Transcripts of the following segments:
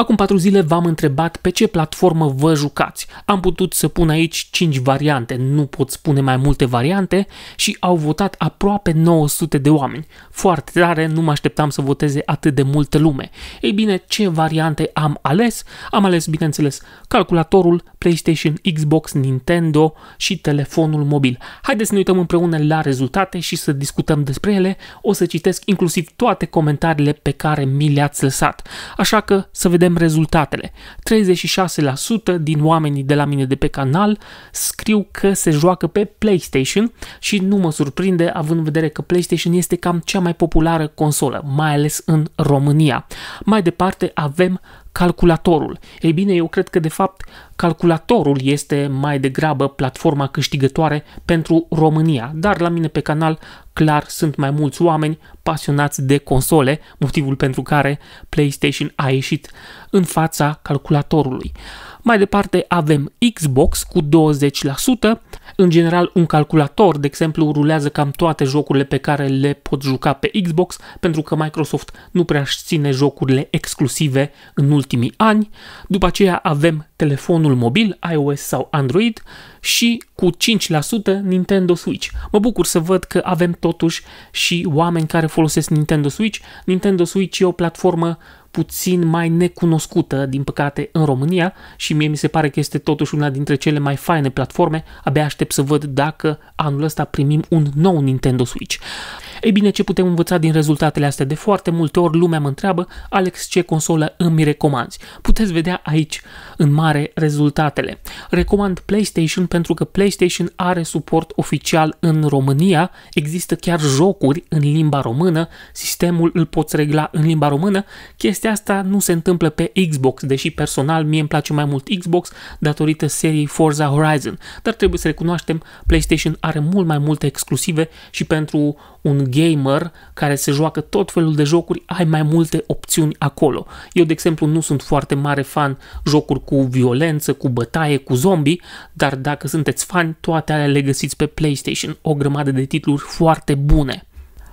Acum patru zile v-am întrebat pe ce platformă vă jucați. Am putut să pun aici 5 variante, nu pot spune mai multe variante și au votat aproape 900 de oameni. Foarte tare, nu mă așteptam să voteze atât de multă lume. Ei bine, ce variante am ales? Am ales, bineînțeles, calculatorul, PlayStation, Xbox, Nintendo și telefonul mobil. Haideți să ne uităm împreună la rezultate și să discutăm despre ele. O să citesc inclusiv toate comentariile pe care mi le-ați lăsat. Așa că să vedem vedem rezultatele. 36% din oamenii de la mine de pe canal scriu că se joacă pe PlayStation și nu mă surprinde având în vedere că PlayStation este cam cea mai populară consolă, mai ales în România. Mai departe avem calculatorul. Ei bine, eu cred că de fapt calculatorul este mai degrabă platforma câștigătoare pentru România, dar la mine pe canal clar sunt mai mulți oameni pasionați de console, motivul pentru care PlayStation a ieșit în fața calculatorului. Mai departe avem Xbox cu 20%, în general un calculator, de exemplu, rulează cam toate jocurile pe care le pot juca pe Xbox, pentru că Microsoft nu prea ține jocurile exclusive în ultimii ani. După aceea avem telefonul mobil, iOS sau Android și cu 5% Nintendo Switch. Mă bucur să văd că avem totuși și oameni care folosesc Nintendo Switch. Nintendo Switch e o platformă puțin mai necunoscută, din păcate, în România și mie mi se pare că este totuși una dintre cele mai faine platforme. Abia aștept să văd dacă anul ăsta primim un nou Nintendo Switch. Ei bine, ce putem învăța din rezultatele astea? De foarte multe ori lumea mă întreabă, Alex, ce consolă îmi recomanzi? Puteți vedea aici, în mare, rezultatele. Recomand PlayStation pentru că PlayStation are suport oficial în România, există chiar jocuri în limba română, sistemul îl poți regla în limba română, chestia Chestia asta nu se întâmplă pe Xbox, deși personal mie îmi place mai mult Xbox datorită seriei Forza Horizon, dar trebuie să recunoaștem PlayStation are mult mai multe exclusive și pentru un gamer care se joacă tot felul de jocuri, ai mai multe opțiuni acolo. Eu, de exemplu, nu sunt foarte mare fan jocuri cu violență, cu bătaie, cu zombie, dar dacă sunteți fani, toate alea le găsiți pe PlayStation, o grămadă de titluri foarte bune.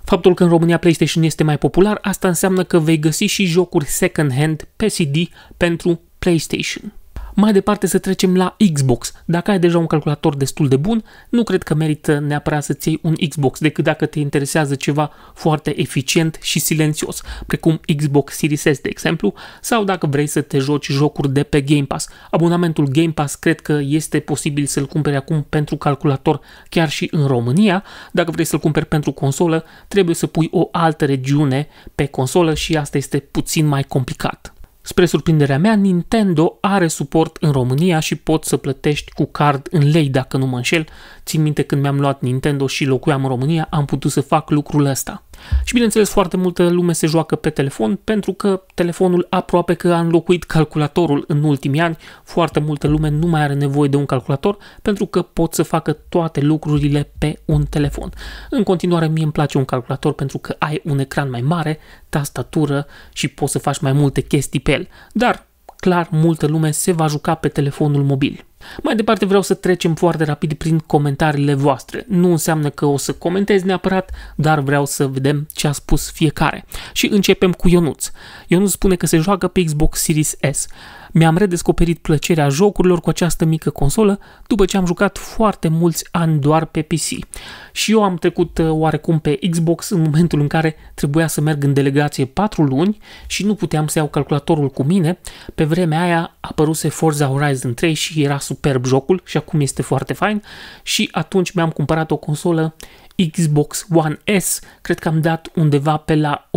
Faptul că în România PlayStation este mai popular, asta înseamnă că vei găsi și jocuri second-hand pe CD pentru PlayStation. Mai departe să trecem la Xbox. Dacă ai deja un calculator destul de bun, nu cred că merită neapărat să-ți iei un Xbox, decât dacă te interesează ceva foarte eficient și silențios, precum Xbox Series S, de exemplu, sau dacă vrei să te joci jocuri de pe Game Pass. Abonamentul Game Pass cred că este posibil să-l cumperi acum pentru calculator chiar și în România. Dacă vrei să-l cumperi pentru consolă, trebuie să pui o altă regiune pe consolă și asta este puțin mai complicat. Spre surprinderea mea, Nintendo are suport în România și poți să plătești cu card în lei dacă nu mă înșel. Țin minte când mi-am luat Nintendo și locuiam în România, am putut să fac lucrul ăsta. Și bineînțeles, foarte multă lume se joacă pe telefon pentru că telefonul aproape că a înlocuit calculatorul în ultimii ani. Foarte multă lume nu mai are nevoie de un calculator pentru că pot să facă toate lucrurile pe un telefon. În continuare, mie îmi place un calculator pentru că ai un ecran mai mare, tastatură și poți să faci mai multe chestii pe el. Dar clar multă lume se va juca pe telefonul mobil. Mai departe vreau să trecem foarte rapid prin comentariile voastre. Nu înseamnă că o să comentez neapărat, dar vreau să vedem ce a spus fiecare. Și începem cu Ionuț. Ionuț spune că se joacă pe Xbox Series S. Mi-am redescoperit plăcerea jocurilor cu această mică consolă după ce am jucat foarte mulți ani doar pe PC. Și eu am trecut uh, oarecum pe Xbox în momentul în care trebuia să merg în delegație 4 luni și nu puteam să iau calculatorul cu mine. Pe vremea aia apăruse Forza Horizon 3 și era superb jocul și acum este foarte fain și atunci mi-am cumpărat o consolă Xbox One S, cred că am dat undeva pe la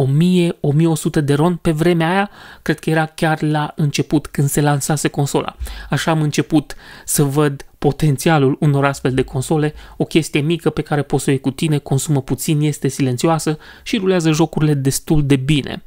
1000-1100 de ron pe vremea aia, cred că era chiar la început când se lansase consola. Așa am început să văd potențialul unor astfel de console, o chestie mică pe care poți să o iei cu tine, consumă puțin, este silențioasă și rulează jocurile destul de bine.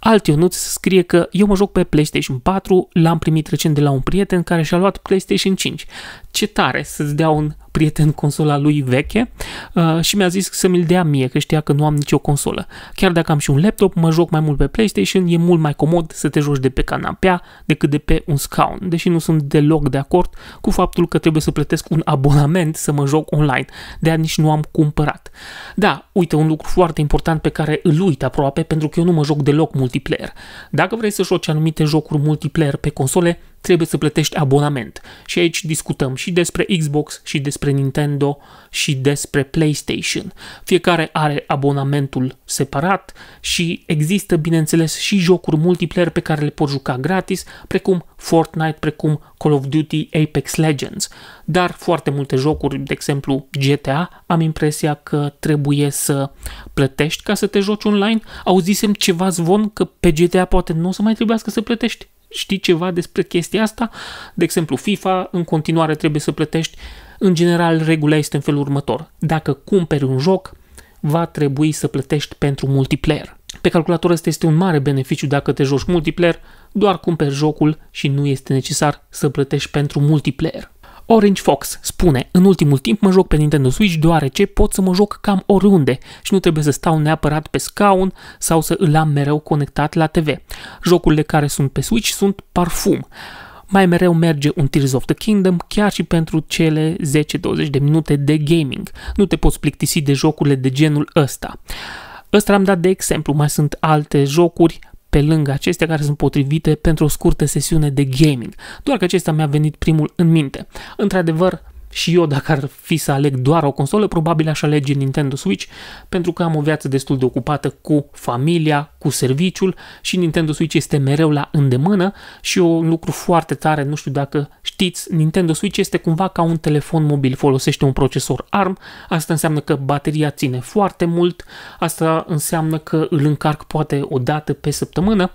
Alt Ionuț scrie că eu mă joc pe PlayStation 4, l-am primit recent de la un prieten care și-a luat PlayStation 5. Ce tare să-ți dea un prieten consola lui veche uh, și mi-a zis să mi-l dea mie, că știa că nu am nicio consolă. Chiar dacă am și un laptop, mă joc mai mult pe PlayStation, e mult mai comod să te joci de pe canapea decât de pe un scaun, deși nu sunt deloc de acord cu faptul că trebuie să plătesc un abonament să mă joc online, de aia nici nu am cumpărat. Da, uite, un lucru foarte important pe care îl uit aproape, pentru că eu nu mă joc deloc multiplayer. Dacă vrei să joci anumite jocuri multiplayer pe console, trebuie să plătești abonament. Și aici discutăm și despre Xbox, și despre Nintendo, și despre PlayStation. Fiecare are abonamentul separat și există, bineînțeles, și jocuri multiplayer pe care le poți juca gratis, precum Fortnite, precum Call of Duty, Apex Legends. Dar foarte multe jocuri, de exemplu GTA, am impresia că trebuie să plătești ca să te joci online. Auzisem ceva zvon că pe GTA poate nu o să mai trebuiască să plătești știi ceva despre chestia asta? De exemplu, FIFA, în continuare trebuie să plătești. În general, regula este în felul următor. Dacă cumperi un joc, va trebui să plătești pentru multiplayer. Pe calculator ăsta este un mare beneficiu dacă te joci multiplayer, doar cumperi jocul și nu este necesar să plătești pentru multiplayer. Orange Fox spune, în ultimul timp mă joc pe Nintendo Switch deoarece pot să mă joc cam oriunde și nu trebuie să stau neapărat pe scaun sau să îl am mereu conectat la TV. Jocurile care sunt pe Switch sunt parfum. Mai mereu merge un Tears of the Kingdom chiar și pentru cele 10-20 de minute de gaming. Nu te poți plictisi de jocurile de genul ăsta. Ăsta am dat de exemplu, mai sunt alte jocuri pe lângă acestea care sunt potrivite pentru o scurtă sesiune de gaming. Doar că acesta mi-a venit primul în minte. Într-adevăr, și eu dacă ar fi să aleg doar o consolă, probabil aș alege Nintendo Switch pentru că am o viață destul de ocupată cu familia, cu serviciul și Nintendo Switch este mereu la îndemână și un lucru foarte tare, nu știu dacă știți, Nintendo Switch este cumva ca un telefon mobil, folosește un procesor ARM, asta înseamnă că bateria ține foarte mult, asta înseamnă că îl încarc poate o dată pe săptămână.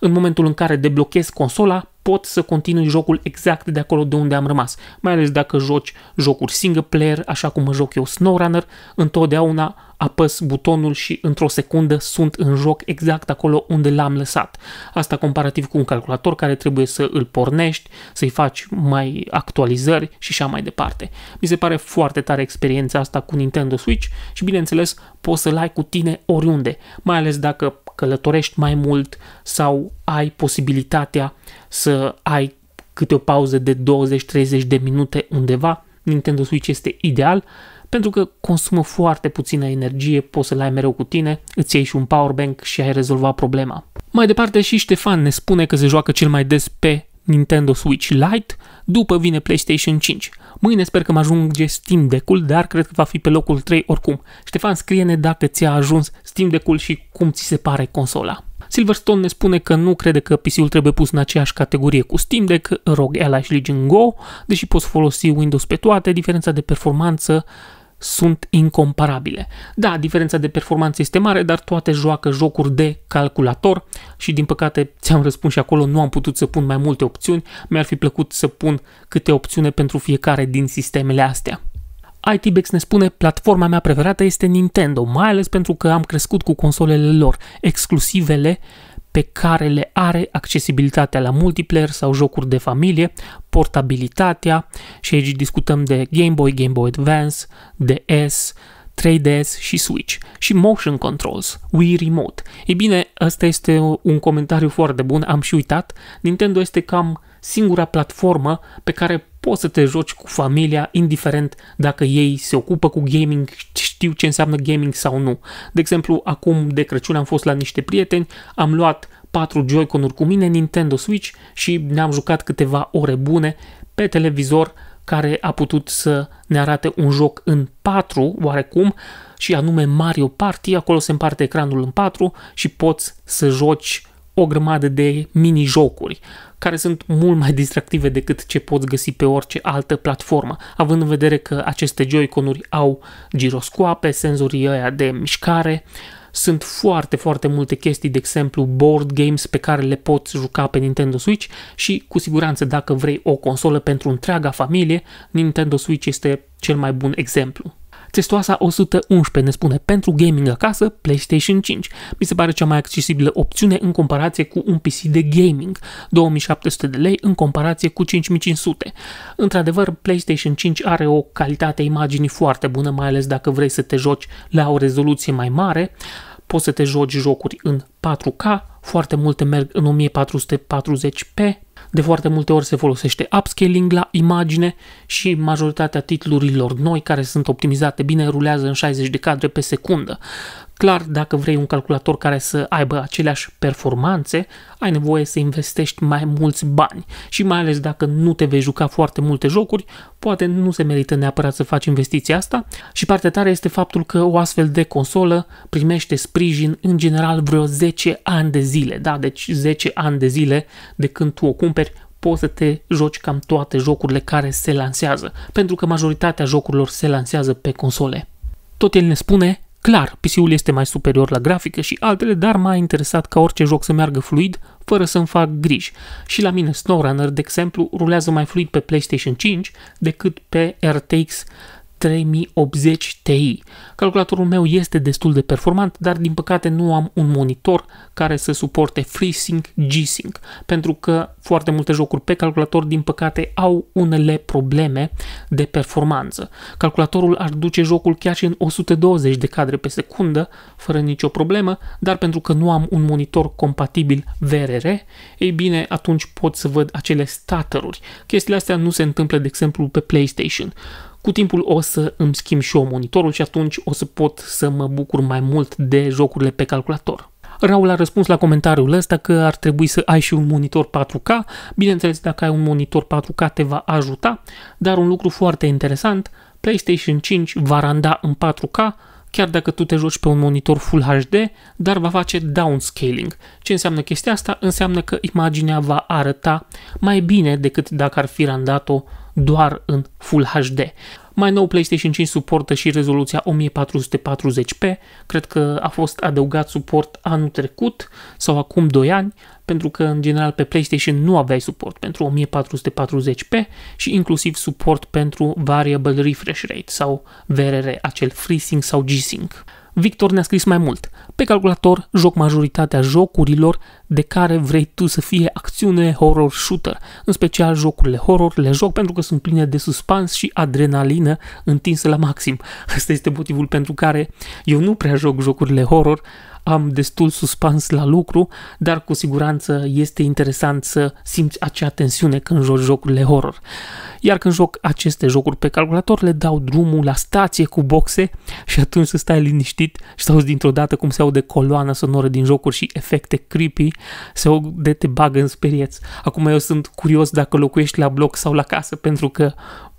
În momentul în care deblochez consola, pot să continui jocul exact de acolo de unde am rămas, mai ales dacă joci jocuri single player, așa cum mă joc eu SnowRunner, întotdeauna apăs butonul și într-o secundă sunt în joc exact acolo unde l-am lăsat. Asta comparativ cu un calculator care trebuie să îl pornești, să-i faci mai actualizări și așa mai departe. Mi se pare foarte tare experiența asta cu Nintendo Switch și bineînțeles poți să-l ai cu tine oriunde, mai ales dacă călătorești mai mult sau ai posibilitatea să ai câte o pauză de 20-30 de minute undeva, Nintendo Switch este ideal pentru că consumă foarte puțină energie, poți să-l ai mereu cu tine, îți iei și un powerbank și ai rezolvat problema. Mai departe și Ștefan ne spune că se joacă cel mai des pe Nintendo Switch Lite, după vine PlayStation 5. Mâine sper că mă ajunge Steam Deck-ul, dar cred că va fi pe locul 3 oricum. Ștefan, scrie-ne dacă ți-a ajuns Steam Deck-ul și cum ți se pare consola. Silverstone ne spune că nu crede că PC-ul trebuie pus în aceeași categorie cu Steam Deck, ROG Ally și Legion Go, deși poți folosi Windows pe toate, diferența de performanță sunt incomparabile. Da, diferența de performanță este mare, dar toate joacă jocuri de calculator și din păcate ți-am răspuns și acolo, nu am putut să pun mai multe opțiuni, mi-ar fi plăcut să pun câte opțiune pentru fiecare din sistemele astea. ITBX ne spune, platforma mea preferată este Nintendo, mai ales pentru că am crescut cu consolele lor. Exclusivele pe care le are accesibilitatea la multiplayer sau jocuri de familie, portabilitatea și aici discutăm de Game Boy, Game Boy Advance, DS, 3DS și Switch și motion controls, Wii Remote. Ei bine, ăsta este un comentariu foarte bun, am și uitat. Nintendo este cam singura platformă pe care poți să te joci cu familia, indiferent dacă ei se ocupă cu gaming, știu ce înseamnă gaming sau nu. De exemplu, acum de Crăciun am fost la niște prieteni, am luat 4 Joy-Con-uri cu mine, Nintendo Switch și ne-am jucat câteva ore bune pe televizor care a putut să ne arate un joc în patru, oarecum, și anume Mario Party, acolo se împarte ecranul în patru și poți să joci o grămadă de mini-jocuri, care sunt mult mai distractive decât ce poți găsi pe orice altă platformă, având în vedere că aceste joy au giroscoape, senzorii ăia de mișcare, uh, sunt foarte, foarte multe chestii, de exemplu, board games pe care le poți juca pe Nintendo Switch și, cu siguranță, dacă vrei o consolă pentru întreaga familie, Nintendo Switch este cel mai bun exemplu. Testoasa 111 ne spune pentru gaming acasă PlayStation 5. Mi se pare cea mai accesibilă opțiune în comparație cu un PC de gaming, 2700 de lei în comparație cu 5500. Într-adevăr, PlayStation 5 are o calitate imaginii foarte bună, mai ales dacă vrei să te joci la o rezoluție mai mare, poți să te joci jocuri în 4K, foarte multe merg în 1440p, de foarte multe ori se folosește upscaling la imagine și majoritatea titlurilor noi care sunt optimizate bine rulează în 60 de cadre pe secundă. Clar, dacă vrei un calculator care să aibă aceleași performanțe, ai nevoie să investești mai mulți bani și mai ales dacă nu te vei juca foarte multe jocuri, poate nu se merită neapărat să faci investiția asta și partea tare este faptul că o astfel de consolă primește sprijin în general vreo 10 ani de zile, da, deci 10 ani de zile de când tu o cumperi poți să te joci cam toate jocurile care se lansează, pentru că majoritatea jocurilor se lansează pe console. Tot el ne spune Clar, PC-ul este mai superior la grafică și altele, dar m-a interesat ca orice joc să meargă fluid, fără să-mi fac griji. Și la mine SnowRunner, de exemplu, rulează mai fluid pe PlayStation 5 decât pe RTX 3080 Ti. Calculatorul meu este destul de performant, dar din păcate nu am un monitor care să suporte FreeSync G-Sync, pentru că foarte multe jocuri pe calculator din păcate au unele probleme de performanță. Calculatorul ar duce jocul chiar și în 120 de cadre pe secundă, fără nicio problemă, dar pentru că nu am un monitor compatibil VRR, ei bine, atunci pot să văd acele stutter-uri. Chestiile astea nu se întâmplă, de exemplu, pe PlayStation. Cu timpul o să îmi schimb și eu monitorul și atunci o să pot să mă bucur mai mult de jocurile pe calculator. Raul a răspuns la comentariul ăsta că ar trebui să ai și un monitor 4K. Bineînțeles, dacă ai un monitor 4K te va ajuta, dar un lucru foarte interesant, PlayStation 5 va randa în 4K chiar dacă tu te joci pe un monitor Full HD, dar va face downscaling. Ce înseamnă chestia asta? Înseamnă că imaginea va arăta mai bine decât dacă ar fi randat-o doar în Full HD. Mai nou, PlayStation 5 suportă și rezoluția 1440p, cred că a fost adăugat suport anul trecut sau acum 2 ani, pentru că în general pe PlayStation nu aveai suport pentru 1440p și inclusiv suport pentru Variable Refresh Rate sau VRR, acel FreeSync sau G-Sync. Victor ne-a scris mai mult. Pe calculator joc majoritatea jocurilor de care vrei tu să fie acțiune horror shooter. În special jocurile horror le joc pentru că sunt pline de suspans și adrenalină întinsă la maxim. Asta este motivul pentru care eu nu prea joc jocurile horror am destul suspans la lucru, dar cu siguranță este interesant să simți acea tensiune când joci jocurile horror. Iar când joc aceste jocuri pe calculator, le dau drumul la stație cu boxe și atunci să stai liniștit și să auzi dintr-o dată cum se aude coloana sonoră din jocuri și efecte creepy, se de te bagă în sperieți. Acum eu sunt curios dacă locuiești la bloc sau la casă, pentru că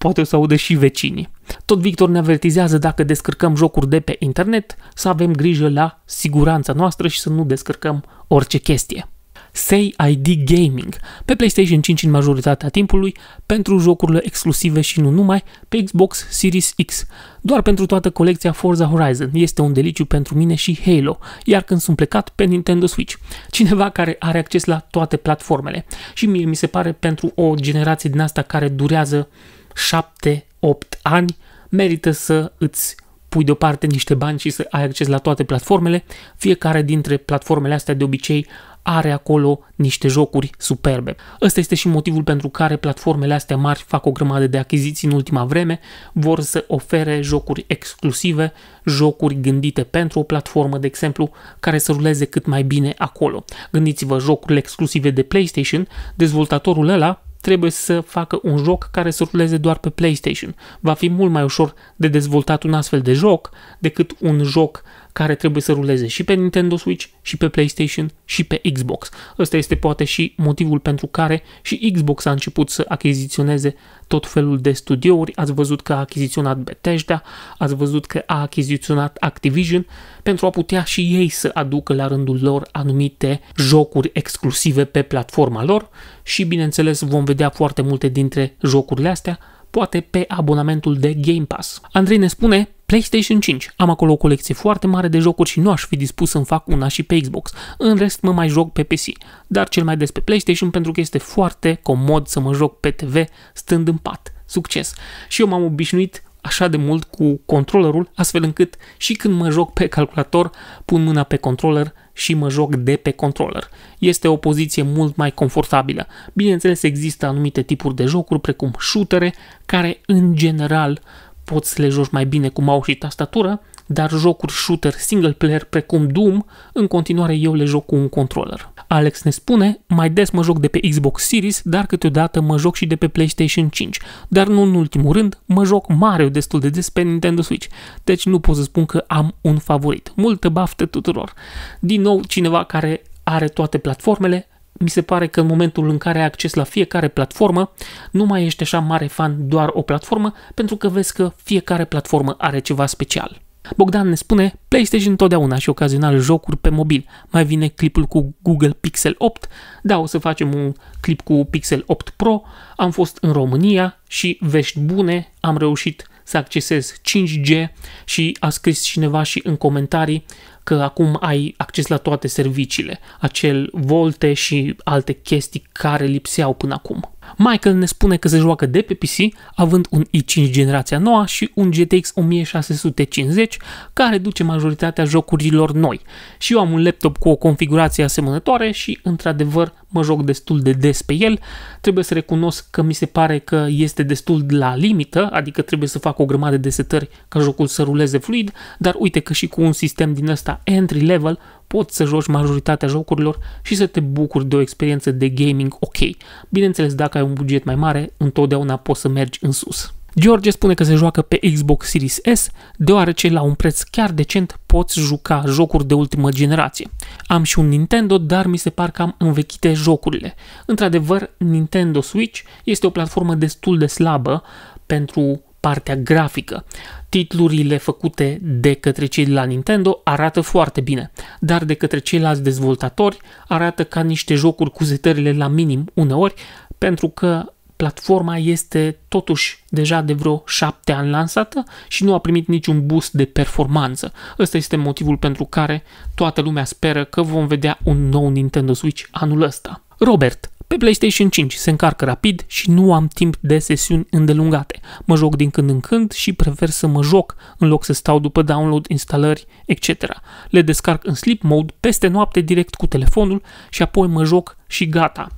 poate o să audă și vecinii. Tot Victor ne avertizează dacă descărcăm jocuri de pe internet să avem grijă la siguranța noastră și să nu descărcăm orice chestie. Say ID Gaming, pe PlayStation 5 în majoritatea timpului, pentru jocurile exclusive și nu numai, pe Xbox Series X. Doar pentru toată colecția Forza Horizon, este un deliciu pentru mine și Halo, iar când sunt plecat pe Nintendo Switch. Cineva care are acces la toate platformele. Și mie mi se pare pentru o generație din asta care durează 7, 8 ani, merită să îți pui deoparte niște bani și să ai acces la toate platformele. Fiecare dintre platformele astea de obicei are acolo niște jocuri superbe. Ăsta este și motivul pentru care platformele astea mari fac o grămadă de achiziții în ultima vreme, vor să ofere jocuri exclusive, jocuri gândite pentru o platformă, de exemplu, care să ruleze cât mai bine acolo. Gândiți-vă jocurile exclusive de PlayStation, dezvoltatorul ăla trebuie să facă un joc care să ruleze doar pe PlayStation. Va fi mult mai ușor de dezvoltat un astfel de joc decât un joc care trebuie să ruleze și pe Nintendo Switch, și pe PlayStation, și pe Xbox. Ăsta este poate și motivul pentru care și Xbox a început să achiziționeze tot felul de studiouri. Ați văzut că a achiziționat Bethesda, ați văzut că a achiziționat Activision pentru a putea și ei să aducă la rândul lor anumite jocuri exclusive pe platforma lor și bineînțeles vom vedea foarte multe dintre jocurile astea poate pe abonamentul de Game Pass. Andrei ne spune PlayStation 5. Am acolo o colecție foarte mare de jocuri și nu aș fi dispus să-mi fac una și pe Xbox. În rest mă mai joc pe PC, dar cel mai des pe PlayStation pentru că este foarte comod să mă joc pe TV stând în pat. Succes! Și eu m-am obișnuit așa de mult cu controllerul, astfel încât și când mă joc pe calculator, pun mâna pe controller și mă joc de pe controller. Este o poziție mult mai confortabilă. Bineînțeles, există anumite tipuri de jocuri, precum shootere, care în general uh, poți să le joci mai bine cu mouse și tastatură, dar jocuri shooter single player precum Doom, în continuare eu le joc cu un controller. Alex ne spune, mai des mă joc de pe Xbox Series, dar câteodată mă joc și de pe PlayStation 5, dar nu în ultimul rând, mă joc Mario destul de des pe Nintendo Switch, deci nu pot să spun că am un favorit. Multă baftă tuturor! Din nou, cineva care are toate platformele, mi se pare că în momentul în care ai acces la fiecare platformă, nu mai ești așa mare fan doar o platformă, pentru că vezi că fiecare platformă are ceva special. Bogdan ne spune PlayStation întotdeauna și ocazional jocuri pe mobil. Mai vine clipul cu Google Pixel 8, da, o să facem un clip cu Pixel 8 Pro, am fost în România și vești bune, am reușit să accesezi 5G și a scris cineva și în comentarii că acum ai acces la toate serviciile, acel volte și alte chestii care lipseau până acum. Michael ne spune că se joacă de pe PC, având un i5 generația noua și un GTX 1650, care duce majoritatea jocurilor noi. Și eu am un laptop cu o configurație asemănătoare și, într-adevăr, mă joc destul de des pe el, trebuie să recunosc că mi se pare că este destul de la limită, adică trebuie să fac o grămadă de setări ca jocul să ruleze fluid, dar uite că și cu un sistem din ăsta entry level poți să joci majoritatea jocurilor și să te bucuri de o experiență de gaming ok. Bineînțeles, dacă ai un buget mai mare, întotdeauna poți să mergi în sus. George spune că se joacă pe Xbox Series S, deoarece la un preț chiar decent poți juca jocuri de ultimă generație. Am și un Nintendo, dar mi se par că am învechite jocurile. Într-adevăr, Nintendo Switch este o platformă destul de slabă pentru partea grafică. Titlurile făcute de către cei de la Nintendo arată foarte bine, dar de către ceilalți dezvoltatori arată ca niște jocuri cu setările la minim uneori, pentru că platforma este totuși deja de vreo șapte ani lansată și nu a primit niciun boost de performanță. Ăsta este motivul pentru care toată lumea speră că vom vedea un nou Nintendo Switch anul ăsta. Robert, pe PlayStation 5 se încarcă rapid și nu am timp de sesiuni îndelungate. Mă joc din când în când și prefer să mă joc în loc să stau după download, instalări, etc. Le descarc în sleep mode peste noapte direct cu telefonul și apoi mă joc și gata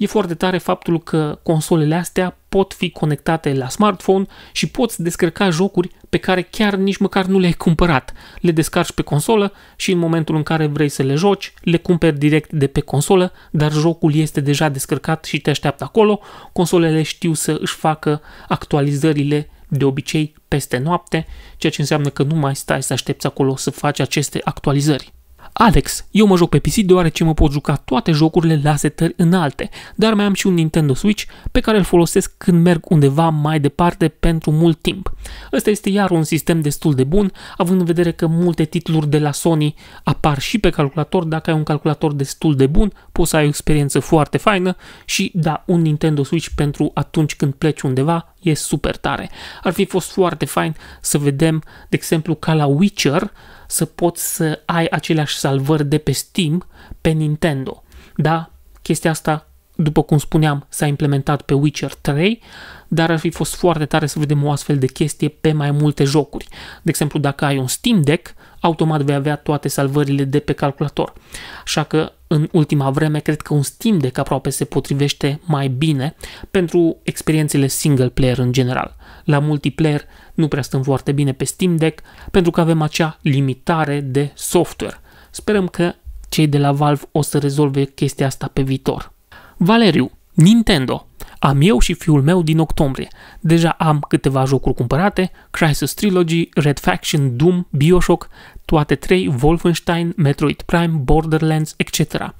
e foarte tare faptul că consolele astea pot fi conectate la smartphone și poți descărca jocuri pe care chiar nici măcar nu le-ai cumpărat. Le descarci pe consolă și în momentul în care vrei să le joci, le cumperi direct de pe consolă, dar jocul este deja descărcat și te așteaptă acolo. Consolele știu să își facă actualizările de obicei peste noapte, ceea ce înseamnă că nu mai stai să aștepți acolo să faci aceste actualizări. Alex, eu mă joc pe PC deoarece mă pot juca toate jocurile la setări înalte, dar mai am și un Nintendo Switch pe care îl folosesc când merg undeva mai departe pentru mult timp. Ăsta este iar un sistem destul de bun, având în vedere că multe titluri de la Sony apar și pe calculator, dacă ai un calculator destul de bun, poți să ai o experiență foarte faină și da, un Nintendo Switch pentru atunci când pleci undeva e super tare. Ar fi fost foarte fain să vedem, de exemplu, ca la Witcher, să poți să ai aceleași salvări de pe Steam pe Nintendo. Da, chestia asta după cum spuneam, s-a implementat pe Witcher 3, dar ar fi fost foarte tare să vedem o astfel de chestie pe mai multe jocuri. De exemplu, dacă ai un Steam Deck, automat vei avea toate salvările de pe calculator. Așa că în ultima vreme cred că un Steam Deck aproape se potrivește mai bine pentru experiențele single player în general. La multiplayer nu prea stăm foarte bine pe Steam Deck pentru că avem acea limitare de software. Sperăm că cei de la Valve o să rezolve chestia asta pe viitor. Valeriu, Nintendo. Am eu și fiul meu din octombrie. Deja am câteva jocuri cumpărate, Crisis Trilogy, Red Faction, Doom, Bioshock, toate trei, Wolfenstein, Metroid Prime, Borderlands, etc.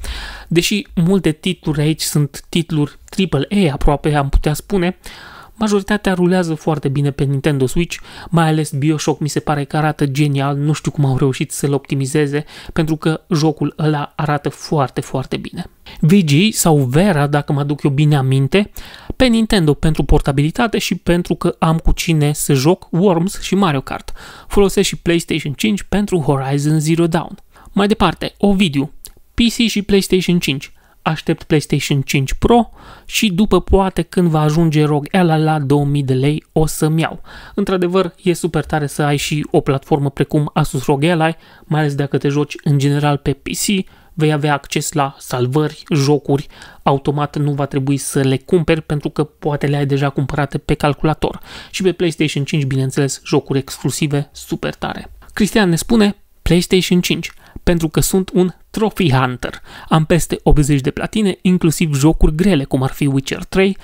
Deși multe titluri aici sunt titluri AAA aproape, am putea spune, uh, Majoritatea rulează foarte bine pe Nintendo Switch, mai ales Bioshock mi se pare că arată genial, nu știu cum au reușit să-l optimizeze, pentru că jocul ăla arată foarte, foarte bine. VG sau Vera, dacă mă aduc eu bine aminte, pe Nintendo pentru portabilitate și pentru că am cu cine să joc Worms și Mario Kart. Folosesc și PlayStation 5 pentru Horizon Zero Dawn. Mai departe, Ovidiu, PC și PlayStation 5 aștept PlayStation 5 Pro și după poate când va ajunge ROG la la 2000 de lei o să-mi iau. Într-adevăr, e super tare să ai și o platformă precum Asus ROG Ally, mai ales dacă te joci în general pe PC, vei avea acces la salvări, jocuri, automat nu va trebui să le cumperi pentru că poate le ai deja cumpărate pe calculator. Și pe PlayStation 5, bineînțeles, jocuri exclusive super tare. Cristian ne spune PlayStation 5 pentru că sunt un trophy hunter. Am peste 80 de platine, inclusiv jocuri grele, cum ar fi Witcher 3,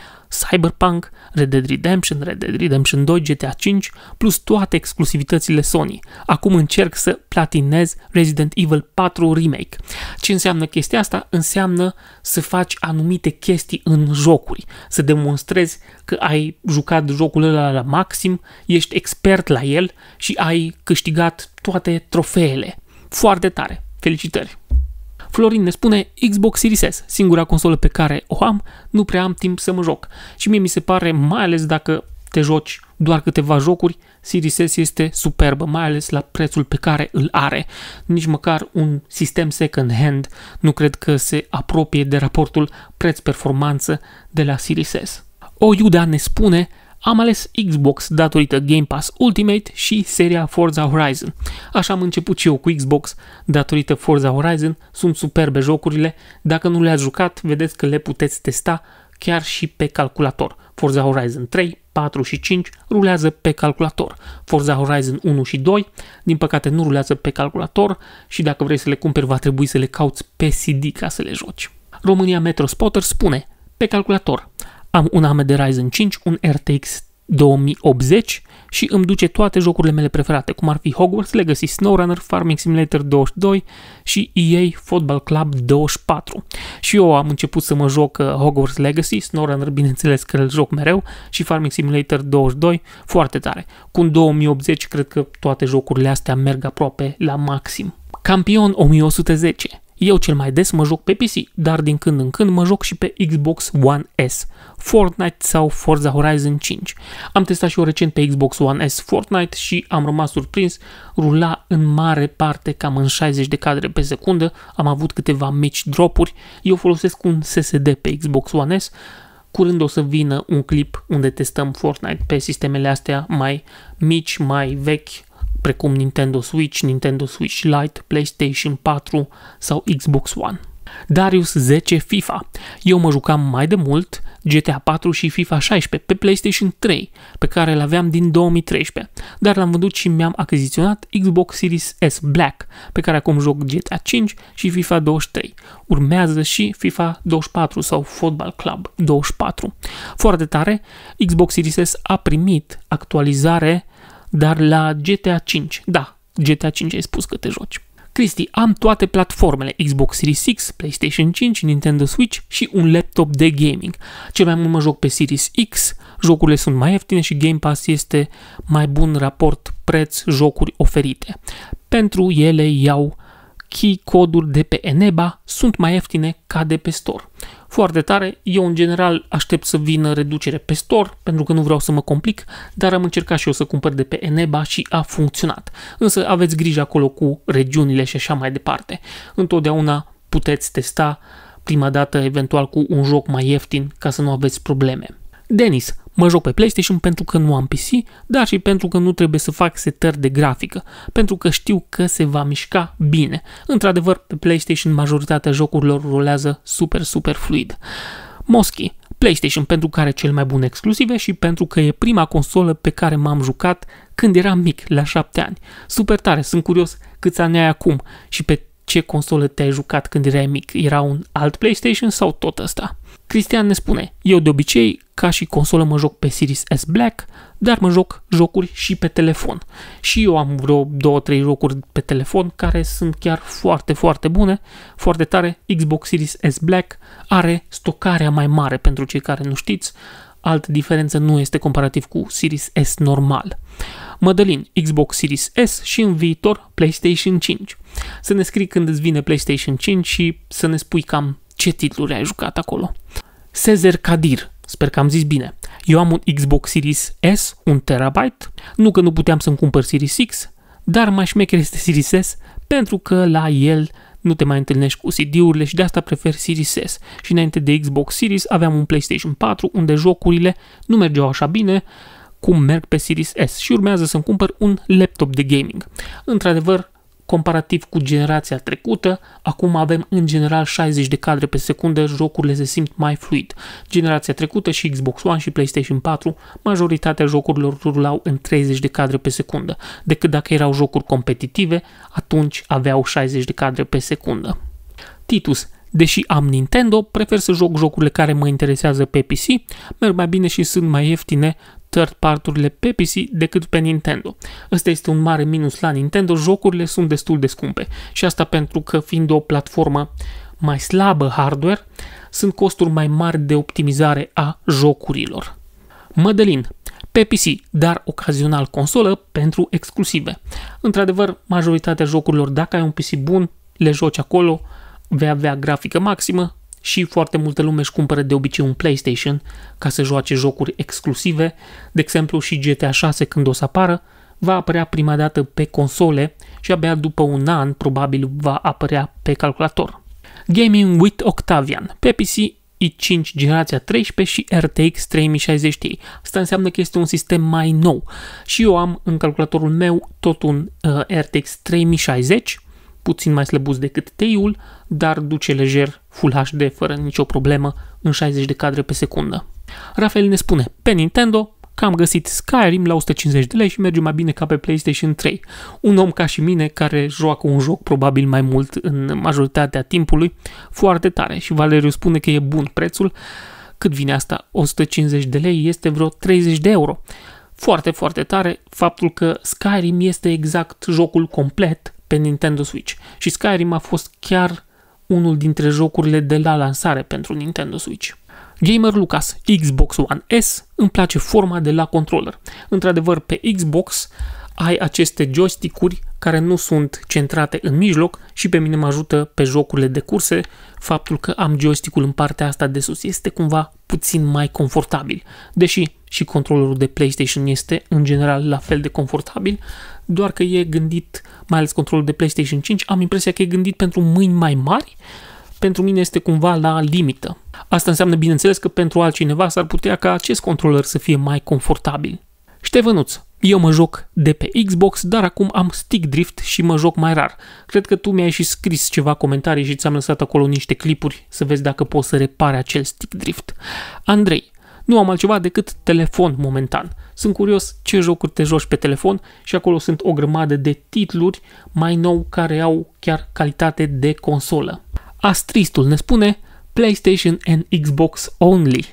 Cyberpunk, Red Dead Redemption, Red Dead Redemption 2, GTA 5, plus toate exclusivitățile Sony. Acum încerc să platinez Resident Evil 4 Remake. Ce înseamnă chestia asta? Înseamnă să faci anumite chestii în jocuri, să demonstrezi că ai jucat jocul ăla la maxim, ești expert la el și ai câștigat toate trofeele. Foarte tare! Felicitări! Florin ne spune Xbox Series S, singura consolă pe care o am, nu prea am timp să mă joc. Și mie mi se pare, mai ales dacă te joci doar câteva jocuri, Series S este superbă, mai ales la prețul pe care îl are. Nici măcar un sistem second hand nu cred că se apropie de raportul preț-performanță de la Series S. O Iuda ne spune am ales Xbox datorită Game Pass Ultimate și seria Forza Horizon. Așa am început și eu cu Xbox datorită Forza Horizon. Sunt superbe jocurile. Dacă nu le-ați jucat, vedeți că le puteți testa chiar și pe calculator. Forza Horizon 3, 4 și 5 rulează pe calculator. Forza Horizon 1 și 2, din păcate, nu rulează pe calculator și dacă vrei să le cumperi, va trebui să le cauți pe CD ca să le joci. România Metro Spotter spune, pe calculator, am un AMD Ryzen 5, un RTX 2080 și îmi duce toate jocurile mele preferate, cum ar fi Hogwarts Legacy, SnowRunner, Farming Simulator 22 și EA Football Club 24. Și eu am început să mă joc uh, Hogwarts Legacy, SnowRunner bineînțeles că îl joc mereu și Farming Simulator 22 foarte tare. Cu un 2080 cred că toate jocurile astea merg aproape la maxim. Campion 1110 eu cel mai des mă joc pe PC, dar din când în când mă joc și pe Xbox One S, Fortnite sau Forza Horizon 5. Am testat și eu recent pe Xbox One S Fortnite și am rămas surprins, rula în mare parte cam în 60 de cadre pe secundă, am avut câteva mici dropuri, eu folosesc un SSD pe Xbox One S, curând o să vină un clip unde testăm Fortnite pe sistemele astea mai mici, mai vechi, precum Nintendo Switch, Nintendo Switch Lite, PlayStation 4 sau Xbox One. Darius 10 FIFA. Eu mă jucam mai de mult GTA 4 și FIFA 16 pe PlayStation 3, pe care îl aveam din 2013, dar l-am vândut și mi-am achiziționat Xbox Series S Black, pe care acum joc GTA 5 și FIFA 23. Urmează și FIFA 24 sau Football Club 24. Foarte tare, Xbox Series S a primit actualizare dar la GTA 5, da, GTA 5 ai spus că te joci. Cristi, am toate platformele, Xbox Series X, PlayStation 5, Nintendo Switch și un laptop de gaming. Cel mai mult mă joc pe Series X, jocurile sunt mai ieftine și Game Pass este mai bun raport preț-jocuri oferite. Pentru ele iau key coduri de pe Eneba, sunt mai ieftine ca de pe store foarte tare. Eu, în general, aștept să vină reducere pe store, pentru că nu vreau să mă complic, dar am încercat și eu să cumpăr de pe Eneba și a funcționat. Însă aveți grijă acolo cu regiunile și așa mai departe. Întotdeauna puteți testa prima dată, eventual cu un joc mai ieftin, ca să nu aveți probleme. Denis, Mă joc pe PlayStation pentru că nu am PC, dar și pentru că nu trebuie să fac setări de grafică, pentru că știu că se va mișca bine. Într-adevăr, pe PlayStation majoritatea jocurilor rulează super, super fluid. Moschi, PlayStation pentru care cel mai bun exclusive și pentru că e prima consolă pe care m-am jucat când eram mic, la 7 ani. Super tare, sunt curios câți ani ai acum și pe ce consolă te-ai jucat când erai mic. Era un alt PlayStation sau tot ăsta? Cristian ne spune, eu de obicei, ca și consolă, mă joc pe Series S Black, dar mă joc jocuri și pe telefon. Și eu am vreo 2-3 jocuri pe telefon care sunt chiar foarte, foarte bune, foarte tare. Xbox Series S Black are stocarea mai mare pentru cei care nu știți, altă diferență nu este comparativ cu Series S normal. Mădălin, Xbox Series S și în viitor PlayStation 5. Să ne scrii când îți vine PlayStation 5 și să ne spui cam ce titluri ai jucat acolo. Sezer Kadir, sper că am zis bine. Eu am un Xbox Series S, un terabyte, nu că nu puteam să-mi cumpăr Series X, dar mai șmecher este Series S pentru că la el nu te mai întâlnești cu CD-urile și de asta prefer Series S. Și înainte de Xbox Series aveam un PlayStation 4 unde jocurile nu mergeau așa bine cum merg pe Series S și urmează să-mi cumpăr un laptop de gaming. Într-adevăr, Comparativ cu generația trecută, acum avem în general 60 de cadre pe secundă, jocurile se simt mai fluid. Generația trecută și Xbox One și PlayStation 4, majoritatea jocurilor rulau în 30 de cadre pe secundă, decât dacă erau jocuri competitive, atunci aveau 60 de cadre pe secundă. Titus, Deși am Nintendo, prefer să joc jocurile care mă interesează pe PC, merg mai bine și sunt mai ieftine, third parturile pe PC decât pe Nintendo. Ăsta este un mare minus la Nintendo, jocurile sunt destul de scumpe și asta pentru că fiind o platformă mai slabă hardware, sunt costuri mai mari de optimizare a jocurilor. Mădălin, pe PC, dar ocazional consolă pentru exclusive. Într-adevăr, majoritatea jocurilor, dacă ai un PC bun, le joci acolo, vei avea grafică maximă, și foarte multă lume își cumpără de obicei un PlayStation ca să joace jocuri exclusive, de exemplu și GTA 6 când o să apară, va apărea prima dată pe console și abia după un an probabil va apărea pe calculator. Gaming with Octavian pe PC i5 generația 13 și RTX 3060 Asta înseamnă că este un sistem mai nou și eu am în calculatorul meu tot un uh, RTX 3060 puțin mai slăbuț decât teiul, dar duce lejer Full HD fără nicio problemă în 60 de cadre pe secundă. Rafael ne spune, pe Nintendo că am găsit Skyrim la 150 de lei și merge mai bine ca pe PlayStation 3. Un om ca și mine care joacă un joc probabil mai mult în majoritatea timpului, foarte tare și Valeriu spune că e bun prețul. Cât vine asta? 150 de lei este vreo 30 de euro. Foarte, foarte tare faptul că Skyrim este exact jocul complet pe Nintendo Switch. Și Skyrim a fost chiar unul dintre jocurile de la lansare pentru Nintendo Switch. Gamer Lucas, Xbox One S, îmi place forma de la controller. Într-adevăr, pe Xbox ai aceste joystick-uri care nu sunt centrate în mijloc și pe mine mă ajută pe jocurile de curse faptul că am joystick-ul în partea asta de sus. Este cumva puțin mai confortabil. Deși și controllerul de PlayStation este în general la fel de confortabil, doar că e gândit, mai ales controlul de PlayStation 5, am impresia că e gândit pentru mâini mai mari, pentru mine este cumva la limită. Asta înseamnă, bineînțeles, că pentru altcineva s-ar putea ca acest controller să fie mai confortabil. Ștevănuț, eu mă joc de pe Xbox, dar acum am stick drift și mă joc mai rar. Cred că tu mi-ai și scris ceva comentarii și ți-am lăsat acolo niște clipuri să vezi dacă poți să repare acel stick drift. Andrei, nu am altceva decât telefon momentan. Sunt curios ce jocuri te joci pe telefon și acolo sunt o grămadă de titluri mai nou care au chiar calitate de consolă. Astristul ne spune PlayStation and Xbox only.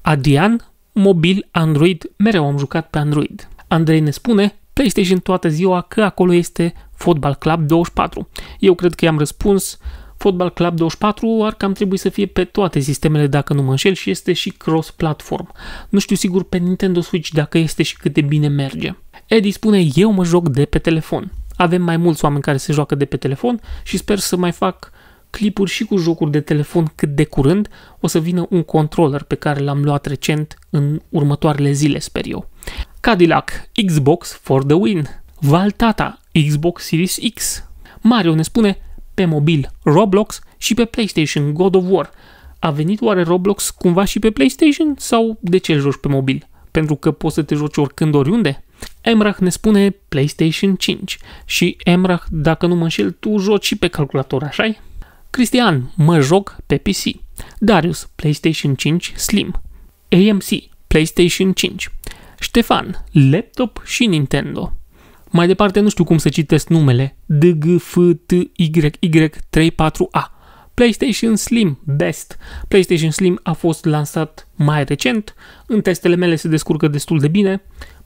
Adrian, mobil, Android, mereu am jucat pe Android. Andrei ne spune PlayStation toată ziua că acolo este Football Club 24. Eu cred că i-am răspuns Football Club 24 ar cam trebui să fie pe toate sistemele dacă nu mă înșel și este și cross-platform. Nu știu sigur pe Nintendo Switch dacă este și cât de bine merge. Eddie spune, eu mă joc de pe telefon. Avem mai mulți oameni care se joacă de pe telefon și sper să mai fac clipuri și cu jocuri de telefon cât de curând o să vină un controller pe care l-am luat recent în următoarele zile, sper eu. Cadillac, Xbox for the win. Valtata, Xbox Series X. Mario ne spune, pe mobil Roblox și pe PlayStation God of War. A venit oare Roblox cumva și pe PlayStation sau de ce joci pe mobil? Pentru că poți să te joci oricând oriunde? Emrah ne spune PlayStation 5 și Emrah, dacă nu mă înșel, tu joci și pe calculator, așa -i? Cristian, mă joc pe PC. Darius, PlayStation 5 Slim. AMC, PlayStation 5. Ștefan, laptop și Nintendo. Mai departe nu știu cum să citesc numele. D, G, F, T, Y, Y, 3, 4, A. PlayStation Slim Best. PlayStation Slim a fost lansat mai recent, în testele mele se descurcă destul de bine.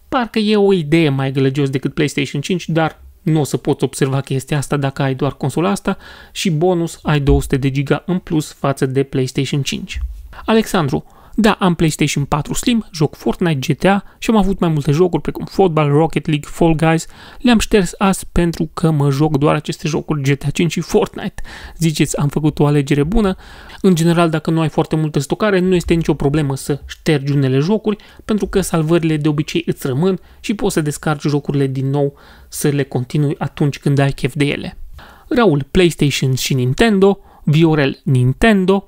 Parcă e o idee mai gălăgios decât PlayStation 5, dar nu o să poți observa chestia asta dacă ai doar consola asta și bonus ai 200 de giga în plus față de PlayStation 5. Alexandru, da, am PlayStation 4 Slim, joc Fortnite, GTA și am avut mai multe jocuri precum Football, Rocket League, Fall Guys. Le-am șters azi pentru că mă joc doar aceste jocuri GTA 5 și Fortnite. Ziceți, am făcut o alegere bună? În general, dacă nu ai foarte multă stocare, nu este nicio problemă să ștergi unele jocuri pentru că salvările de obicei îți rămân și poți să descarci jocurile din nou să le continui atunci când ai chef de ele. Raul PlayStation și Nintendo, Viorel Nintendo,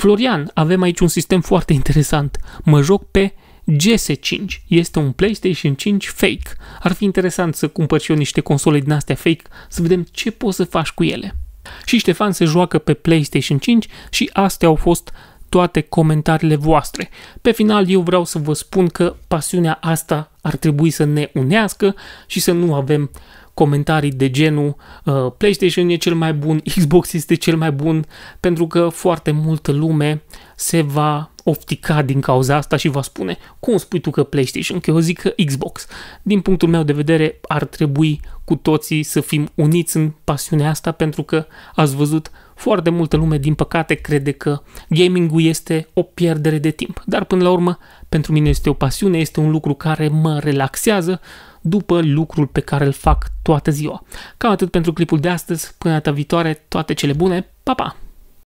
Florian, avem aici un sistem foarte interesant. Mă joc pe GS5. Este un PlayStation 5 fake. Ar fi interesant să cumpăr și eu niște console din astea fake, să vedem ce poți să faci cu ele. Și Ștefan se joacă pe PlayStation 5 și astea au fost toate comentariile voastre. Pe final eu vreau să vă spun că pasiunea asta ar trebui să ne unească și să nu avem comentarii de genul uh, PlayStation e cel mai bun, Xbox este cel mai bun, pentru că foarte multă lume se va oftica din cauza asta și va spune cum spui tu că PlayStation, că eu zic că Xbox. Din punctul meu de vedere ar trebui cu toții să fim uniți în pasiunea asta pentru că ați văzut foarte multă lume, din păcate, crede că gamingul este o pierdere de timp, dar până la urmă, pentru mine este o pasiune, este un lucru care mă relaxează după lucrul pe care îl fac toată ziua. Cam atât pentru clipul de astăzi, până data viitoare, toate cele bune, pa, pa!